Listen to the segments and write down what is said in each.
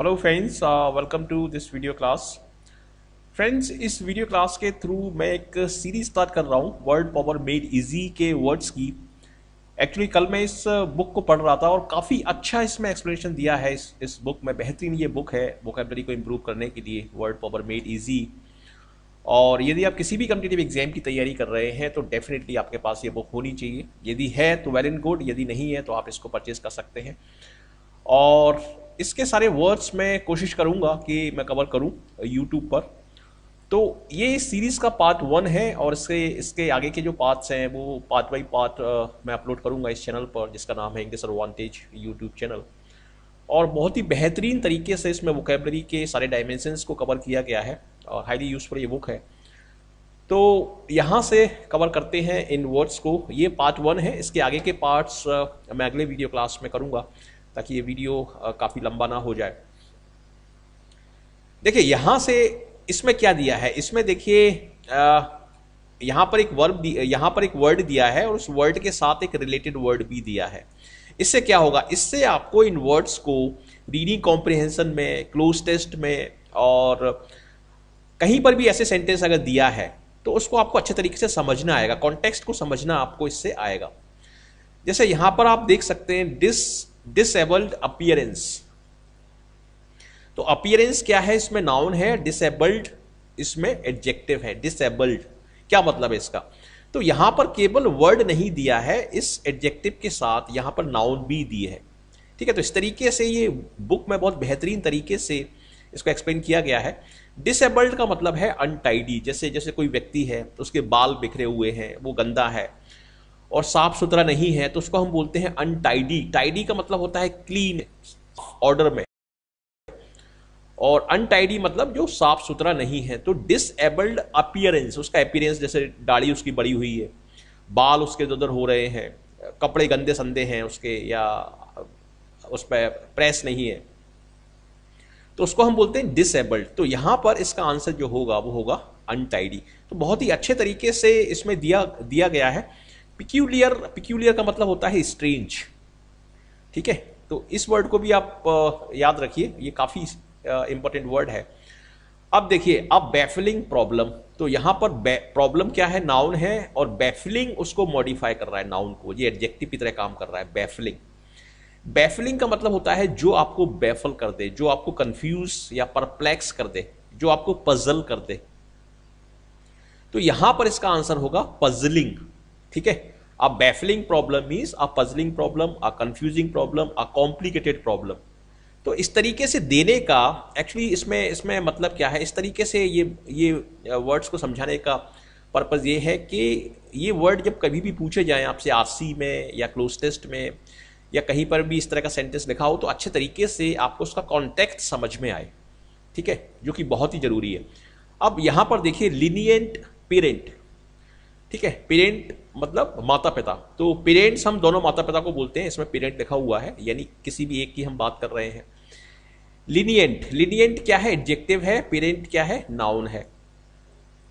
hello friends welcome to this video class friends इस video class के through मैं एक सीरीज स्टार्ट कर रहा हूँ वर्ड पावर मेड इजी के वर्ड्स की एक्चुअली कल मैं इस बुक को पढ़ रहा था और काफ़ी अच्छा इसमें एक्सप्लेनेशन दिया है इस इस बुक में बेहतरीन ये बुक है वोकेबलरी को इम्प्रूव करने के लिए वर्ड पावर मेड ईजी और यदि आप किसी भी कम्पिटेटिव एग्जाम की तैयारी कर रहे हैं तो डेफिनेटली आपके पास ये बुक होनी चाहिए यदि है तो वेल एंड गुड यदि नहीं है तो आप इसको परचेज़ कर सकते हैं और इसके सारे वर्ड्स मैं कोशिश करूँगा कि मैं कवर करूँ यूट्यूब पर तो ये सीरीज़ का पार्ट वन है और इसके इसके आगे के जो पार्ट्स हैं वो पार्ट बाई पार्ट मैं अपलोड करूँगा इस चैनल पर जिसका नाम है इंग्लिश एडवांटेज यूट्यूब चैनल और बहुत ही बेहतरीन तरीके से इसमें वोकेबलरी के सारे डायमेंशंस को कवर किया गया है और हाईली यूजफुल ये बुक है तो यहाँ से कवर करते हैं इन वर्ड्स को ये पार्ट वन है इसके आगे के पार्ट्स मैं अगले वीडियो क्लास में करूँगा ताकि ये वीडियो काफ़ी लंबा ना हो जाए देखिए यहां से इसमें क्या दिया है इसमें देखिए यहां पर एक वर्ब यहां पर एक वर्ड दिया है और उस वर्ड के साथ एक रिलेटेड वर्ड भी दिया है इससे क्या होगा इससे आपको इन वर्ड्स को रीडिंग कॉम्प्रिहेंशन में क्लोज टेस्ट में और कहीं पर भी ऐसे सेंटेंस अगर दिया है तो उसको आपको अच्छे तरीके से समझना आएगा कॉन्टेक्स्ट को समझना आपको इससे आएगा जैसे यहां पर आप देख सकते हैं डिस डिसेबल्ड अपियरेंस तो अपियरेंस क्या है इसमें नाउन है डिसेबल्ड इसमें एडजेक्टिव है डिसेबल्ड क्या मतलब है इसका तो यहां पर केवल वर्ड नहीं दिया है इस एडजेक्टिव के साथ यहां पर नाउन भी दिए है ठीक है तो इस तरीके से ये बुक में बहुत बेहतरीन तरीके से इसको एक्सप्लेन किया गया है डिसेबल्ड का मतलब है अनटाइडी जैसे जैसे कोई व्यक्ति है तो उसके बाल बिखरे हुए हैं वो गंदा है और साफ सुथरा नहीं है तो उसको हम बोलते हैं अनटाइडी टाइडी का मतलब होता है क्लीन ऑर्डर में और अनटाइडी मतलब जो साफ सुथरा नहीं है तो डिसएबल्ड अपियरेंस उसका अपियरेंस जैसे दाढ़ी उसकी बड़ी हुई है बाल उसके इधर उधर हो रहे हैं कपड़े गंदे संदे हैं उसके या उस पर प्रेस नहीं है तो उसको हम बोलते हैं डिसेबल्ड तो यहाँ पर इसका आंसर जो होगा वो होगा अनटाइडी तो बहुत ही अच्छे तरीके से इसमें दिया दिया गया है पिक्यूलियर पिक्यूलियर का मतलब होता है स्ट्रेंज ठीक है तो इस वर्ड को भी आप याद रखिए ये काफ़ी इंपॉर्टेंट वर्ड है अब देखिए अब बैफलिंग प्रॉब्लम तो यहां पर प्रॉब्लम क्या है नाउन है और बैफलिंग उसको मॉडिफाई कर रहा है नाउन को ये एडजेक्टिव की तरह काम कर रहा है बैफलिंग बैफलिंग का मतलब होता है जो आपको बैफल कर दे जो आपको कंफ्यूज या परप्लेक्स कर दे जो आपको पजल कर दे तो यहां पर इसका आंसर होगा पजलिंग ठीक है a baffling problem means a puzzling problem a confusing problem a complicated problem तो इस तरीके से देने का एक्चुअली इसमें इसमें मतलब क्या है इस तरीके से ये ये वर्ड्स uh, को समझाने का पर्पज़ ये है कि ये वर्ड जब कभी भी पूछे जाएँ आपसे आरसी में या क्लोज टेस्ट में या कहीं पर भी इस तरह का सेंटेंस लिखा हो तो अच्छे तरीके से आपको उसका कॉन्टेक्ट समझ में आए ठीक है जो कि बहुत ही ज़रूरी है अब यहाँ पर देखिए लीनियंट पेरेंट ठीक है पेरेंट मतलब माता पिता तो पेरेंट्स हम दोनों माता पिता को बोलते हैं इसमें पेरेंट लिखा हुआ है यानी किसी भी एक की हम बात कर रहे हैं लिनियंट लिनियंट क्या है एडजेक्टिव है पेरेंट क्या है नाउन है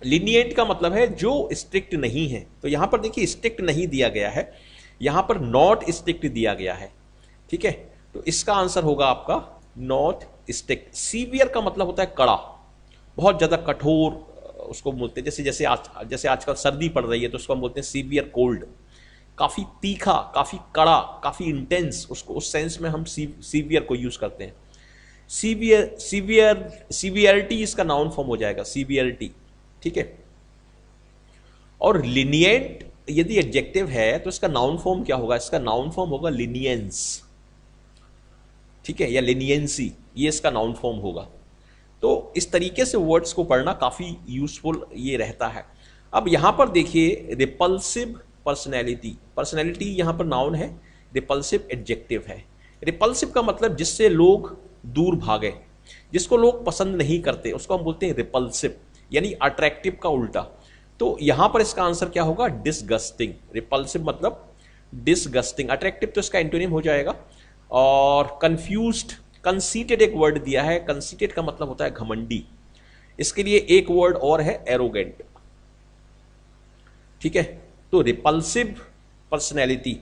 लिनियंट का मतलब है जो स्ट्रिक्ट नहीं है तो यहां पर देखिए स्ट्रिक्ट नहीं दिया गया है यहां पर नॉट स्ट्रिक्ट दिया गया है ठीक है तो इसका आंसर होगा आपका नॉट स्ट्रिक्ट सीवियर का मतलब होता है कड़ा बहुत ज़्यादा कठोर उसको बोलते हैं जैसे जैसे आज जैसे आजकल सर्दी पड़ रही है तो उसको हम बोलते हैं सीवियर कोल्ड काफ़ी तीखा काफ़ी कड़ा काफ़ी इंटेंस उसको उस सेंस में हम सीवियर को यूज़ करते हैं सीवियर सीवियर सीवियरिटी इसका नाउन फॉर्म हो जाएगा सीवियरिटी ठीक है और लिनियंट यदि एडजेक्टिव है तो इसका नाउन फॉर्म क्या होगा इसका नाउन फॉर्म होगा लिनियंस ठीक है या लिनियंसी ये इसका नाउन फॉर्म होगा तो इस तरीके से वर्ड्स को पढ़ना काफ़ी यूजफुल ये रहता है अब यहाँ पर देखिए रिपल्सिव पर्सनैलिटी पर्सनैलिटी यहाँ पर नाउन है रिपल्सिव एडजेक्टिव है रिपल्सिव का मतलब जिससे लोग दूर भागे जिसको लोग पसंद नहीं करते उसको हम बोलते हैं रिपल्सिव यानी अट्रैक्टिव का उल्टा तो यहाँ पर इसका आंसर क्या होगा डिसगस्टिंग रिपल्सिव मतलब डिसगस्टिंग अट्रैक्टिव तो इसका एंटोनियम हो जाएगा और कन्फ्यूज कंसीटेड एक वर्ड दिया है कंसीटेड का मतलब होता है घमंडी इसके लिए एक वर्ड और है एरोगेंट ठीक है तो रिपल्सिव पर्सनैलिटी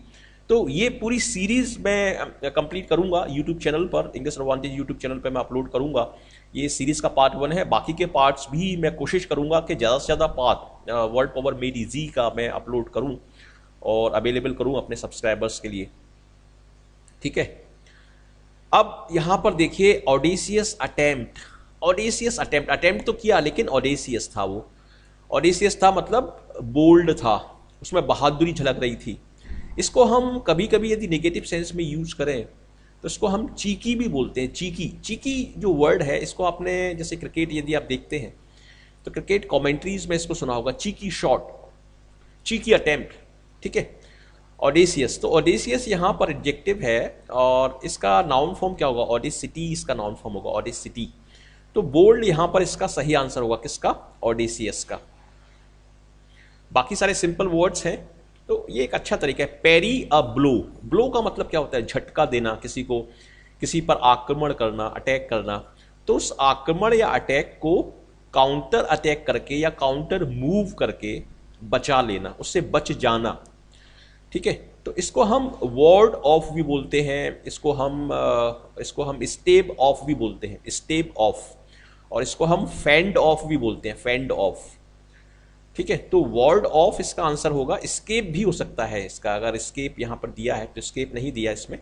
तो ये पूरी सीरीज मैं कंप्लीट करूंगा यूट्यूब चैनल पर इंग्लिश एडवांटेज यूट्यूब चैनल पर मैं अपलोड करूंगा ये सीरीज का पार्ट वन है बाकी के पार्ट्स भी मैं कोशिश करूंगा कि ज़्यादा से ज़्यादा part world power made easy का मैं अपलोड करूं और अवेलेबल करूं अपने सब्सक्राइबर्स के लिए ठीक है अब यहाँ पर देखिए audacious attempt audacious attempt attempt तो किया लेकिन ऑडिशियस था वो ऑडिशियस था मतलब बोल्ड था उसमें बहादुरी झलक रही थी इसको हम कभी कभी यदि नेगेटिव सेंस में यूज़ करें तो इसको हम चीकी भी बोलते हैं चीकी चीकी जो वर्ड है इसको आपने जैसे क्रिकेट यदि आप देखते हैं तो क्रिकेट कॉमेंट्रीज़ में इसको सुना होगा चीकी शॉट चीकी अटैम्प्ट ठीक है ऑडिसियस तो ऑडिसियस यहाँ पर एडजेक्टिव है और इसका नाउन फॉर्म क्या होगा ऑडिसिटी इसका नाउन फॉर्म होगा ऑडिसिटी तो बोल्ड यहाँ पर इसका सही आंसर होगा किसका ऑडिसियस का बाकी सारे सिंपल वर्ड्स हैं तो ये एक अच्छा तरीका है पेरी अ ब्लो ब्लो का मतलब क्या होता है झटका देना किसी को किसी पर आक्रमण करना अटैक करना तो उस आक्रमण या अटैक को काउंटर अटैक करके या काउंटर मूव करके बचा लेना उससे बच जाना ठीक है तो इसको हम वर्ड ऑफ भी बोलते हैं इसको हम इसको हम स्टेप ऑफ भी बोलते हैं स्टेप ऑफ और इसको हम फेंड ऑफ भी बोलते हैं फैंड ऑफ ठीक है तो वर्ड ऑफ इसका आंसर होगा स्केप भी हो सकता है इसका अगर स्केप यहाँ पर दिया है तो स्केप नहीं दिया इसमें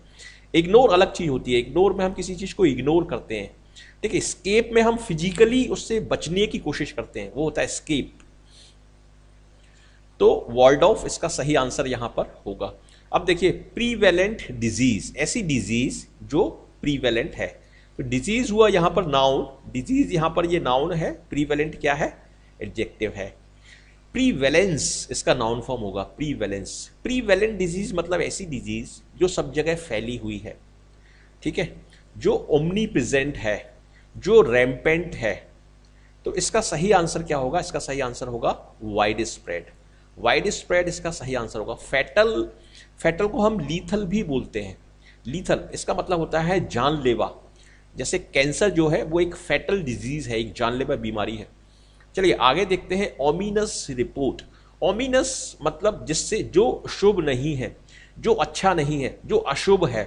इग्नोर अलग चीज़ होती है इग्नोर में हम किसी चीज़ को इग्नोर करते हैं ठीक है स्केप में हम फिजिकली उससे बचने की कोशिश करते हैं वो होता है स्केप तो ऑफ इसका सही आंसर यहां पर होगा अब देखिए प्रीवेलेंट डिजीज ऐसी डिजीज जो प्रीवेलेंट है तो डिजीज हुआ यहां पर नाउन डिजीज यहां पर ये नाउन है प्रीवेलेंट क्या है एडजेक्टिव है प्रीवेलेंस इसका नाउन फॉर्म होगा प्रीवेलेंस प्रीवेलेंट डिजीज मतलब ऐसी डिजीज जो सब जगह फैली हुई है ठीक है जो ओमनी प्रेजेंट है जो रैम्पेंट है तो इसका सही आंसर क्या होगा इसका सही आंसर होगा वाइड स्प्रेड वाइड स्प्रेड इसका सही आंसर होगा फैटल फैटल को हम लीथल भी बोलते हैं लीथल इसका मतलब होता है जानलेवा जैसे कैंसर जो है वो एक फैटल डिजीज़ है एक जानलेवा बीमारी है चलिए आगे देखते हैं ओमिनस रिपोर्ट ओमिनस मतलब जिससे जो शुभ नहीं है जो अच्छा नहीं है जो अशुभ है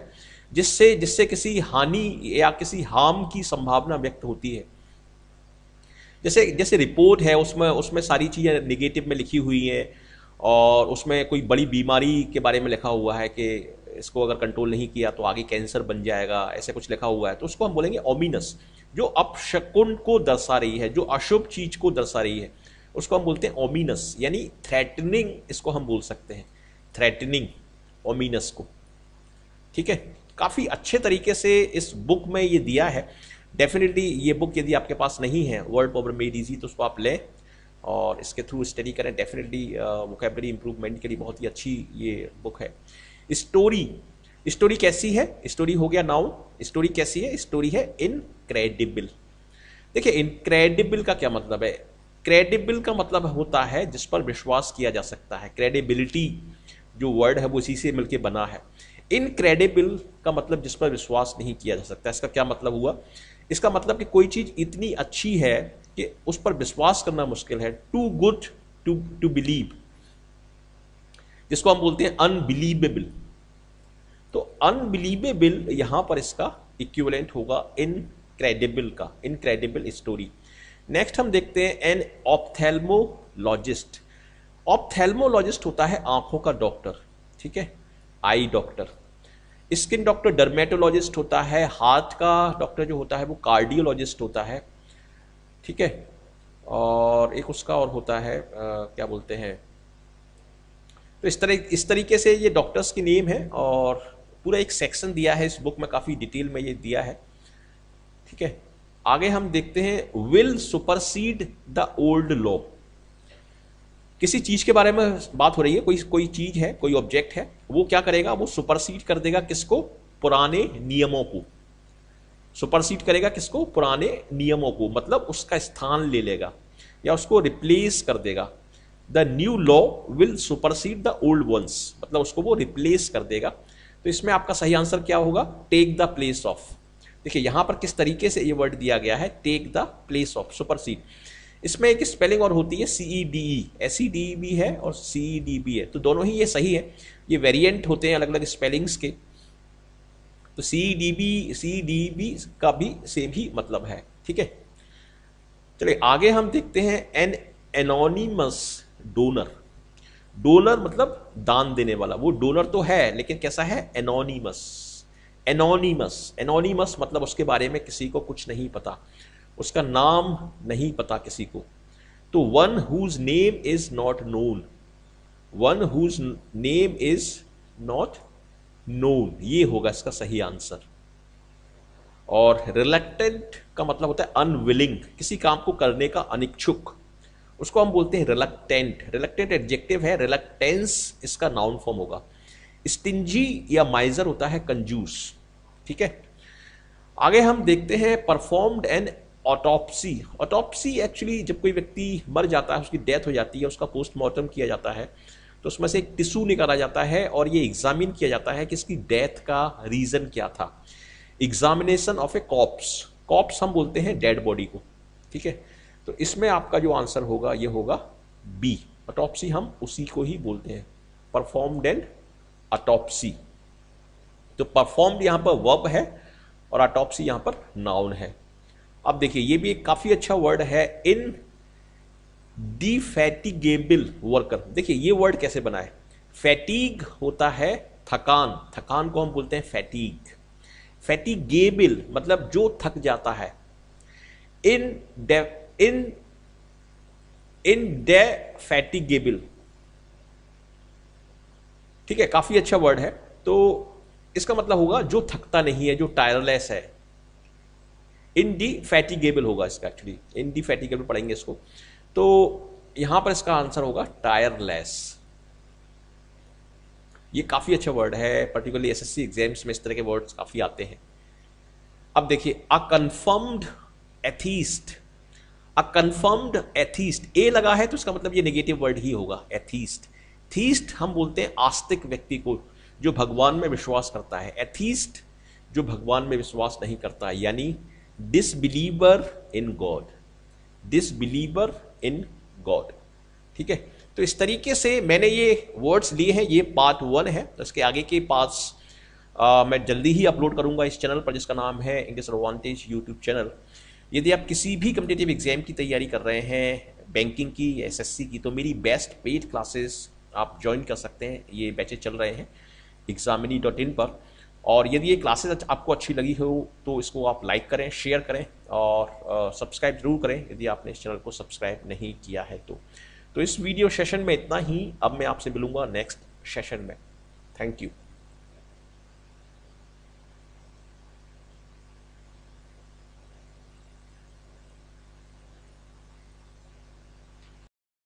जिससे जिससे किसी हानि या किसी हार्म की संभावना व्यक्त होती है जैसे जैसे रिपोर्ट है उसमें उसमें सारी चीज़ें निगेटिव में लिखी हुई हैं और उसमें कोई बड़ी बीमारी के बारे में लिखा हुआ है कि इसको अगर कंट्रोल नहीं किया तो आगे कैंसर बन जाएगा ऐसे कुछ लिखा हुआ है तो उसको हम बोलेंगे ओमिनस जो अपशकुन को दर्शा रही है जो अशुभ चीज़ को दर्शा रही है उसको हम बोलते हैं ओमिनस यानी थ्रेटनिंग इसको हम बोल सकते हैं थ्रेटनिंग ओमिनस को ठीक है काफ़ी अच्छे तरीके से इस बुक में ये दिया है डेफिनेटली ये बुक यदि आपके पास नहीं है वर्ल्ड ओवर मेड इजी तो उसको आप लें और इसके थ्रू स्टडी करें डेफिनेटली वोकेबलरी इंप्रूवमेंट के लिए बहुत ही अच्छी ये बुक है स्टोरी स्टोरी कैसी है स्टोरी हो गया नाउ स्टोरी कैसी है स्टोरी है इनक्रेडिबल देखिए इनक्रेडिबल का क्या मतलब है क्रेडिबल का मतलब होता है जिस पर विश्वास किया जा सकता है क्रेडिबिलिटी जो वर्ड है वो इसी से मिलकर बना है इनक्रेडिबल का मतलब जिस पर विश्वास नहीं किया जा सकता इसका क्या मतलब हुआ इसका मतलब कि कोई चीज़ इतनी अच्छी है कि उस पर विश्वास करना मुश्किल है too good to to believe जिसको हम बोलते हैं अनबिलीवेबल तो अनबिलीवेबल यहाँ पर इसका इक्विवेलेंट होगा इनक्रेडिबल का इनक्रेडिबल स्टोरी नेक्स्ट हम देखते हैं एन ऑप्थेल्मोलॉजिस्ट ऑप्थेल्मोलॉजिस्ट होता है आंखों का डॉक्टर ठीक है eye doctor skin doctor dermatologist होता है हाथ का डॉक्टर जो होता है वो कार्डियोलॉजिस्ट होता है ठीक है और एक उसका और होता है आ, क्या बोलते हैं तो इस तरह इस तरीके से ये डॉक्टर्स की नेम है और पूरा एक सेक्शन दिया है इस बुक में काफ़ी डिटेल में ये दिया है ठीक है आगे हम देखते हैं will supersede the old law किसी चीज़ के बारे में बात हो रही है कोई कोई चीज़ है कोई ऑब्जेक्ट है वो क्या करेगा वो सुपरसीड कर देगा किसको पुराने नियमों को सुपरसीड करेगा किसको पुराने नियमों को मतलब उसका स्थान ले लेगा या उसको रिप्लेस कर देगा the new law will supersede the old ones मतलब उसको वो रिप्लेस कर देगा तो इसमें आपका सही आंसर क्या होगा टेक द प्लेस ऑफ देखिए यहां पर किस तरीके से ये वर्ड दिया गया है take the place of supersede इसमें एक स्पेलिंग और होती है C E D E S E D भी है और सी ई डी बी है तो दोनों ही ये सही है ये वेरिएंट होते हैं अलग अलग स्पेलिंग्स के तो C D B C D B का भी सेम ही मतलब है ठीक है चलिए आगे हम देखते हैं एन एनोनिमस डोनर डोनर मतलब दान देने वाला वो डोनर तो है लेकिन कैसा है एनोनिमस एनोनिमस एनोनिमस मतलब उसके बारे में किसी को कुछ नहीं पता उसका नाम नहीं पता किसी को तो one whose name is not known one whose name is not known ये होगा इसका सही आंसर और रिलेक्टेंट का मतलब होता है अनविलिंग किसी काम को करने का अनिच्छुक उसको हम बोलते हैं रिलेक्टेंट रिलेक्टेंट एडजेक्टिव है रिलेक्टेंस इसका नाउन फॉर्म होगा स्टिंजी या माइजर होता है कंजूस ठीक है आगे हम देखते हैं performed an autopsy autopsy actually जब कोई व्यक्ति मर जाता है उसकी डेथ हो जाती है उसका पोस्टमार्टम किया जाता है तो उसमें से एक टिश्यू निकाला जाता है और ये एग्जामिन किया जाता है कि इसकी डेथ का रीज़न क्या था examination of a corpse corpse हम बोलते हैं डेड बॉडी को ठीक है तो इसमें आपका जो आंसर होगा ये होगा बी ऑटोप्सी हम उसी को ही बोलते हैं परफॉर्म एंड अटॉप्सी तो परफॉर्म्ड यहां पर वर्ब है और अटोप्सी यहां पर नाउन है अब देखिए ये भी एक काफ़ी अच्छा वर्ड है इन डिफेटिगेबल वर्कर देखिए ये वर्ड कैसे बना है फैटीग होता है थकान थकान को हम बोलते हैं फैटीग फैटिगेबल मतलब जो थक जाता है in day in in day फैटिगेबल ठीक है काफ़ी अच्छा वर्ड है तो इसका मतलब होगा जो थकता नहीं है जो टायरलेस है इनडिफेटिगेबल होगा इसका एक्चुअली इनडिफेटिगेबल पढ़ेंगे इसको तो यहां पर इसका आंसर होगा टायरलेस ये काफ़ी अच्छा वर्ड है पर्टिकुलरली एसएससी एग्जाम्स में इस तरह के वर्ड्स काफ़ी आते हैं अब देखिए a confirmed atheist a confirmed atheist a लगा है तो इसका मतलब ये नेगेटिव वर्ड ही होगा एथीस्ट थीस्ट हम बोलते हैं आस्तिक व्यक्ति को जो भगवान में विश्वास करता है एथीस्ट जो भगवान में विश्वास नहीं करता यानी disbeliever in God disbeliever in God ठीक है तो इस तरीके से मैंने ये वर्ड्स लिए हैं ये पार्ट वन है तो इसके आगे के पार्ट्स मैं जल्दी ही अपलोड करूंगा इस चैनल पर जिसका नाम है इंग्लिश एडवांटेज यूट्यूब चैनल यदि आप किसी भी कम्पिटेटिव एग्जाम की तैयारी कर रहे हैं बैंकिंग की या एसएससी की तो मेरी बेस्ट पेड क्लासेस आप ज्वाइन कर सकते हैं ये बैचेज चल रहे हैं एग्जामिनी डॉट इन पर और यदि ये क्लासेस आपको अच्छी लगी हो तो इसको आप लाइक करें शेयर करें और सब्सक्राइब ज़रूर करें यदि आपने इस चैनल को सब्सक्राइब नहीं किया है तो तो इस वीडियो सेशन में इतना ही अब मैं आपसे मिलूंगा नेक्स्ट सेशन में थैंक यू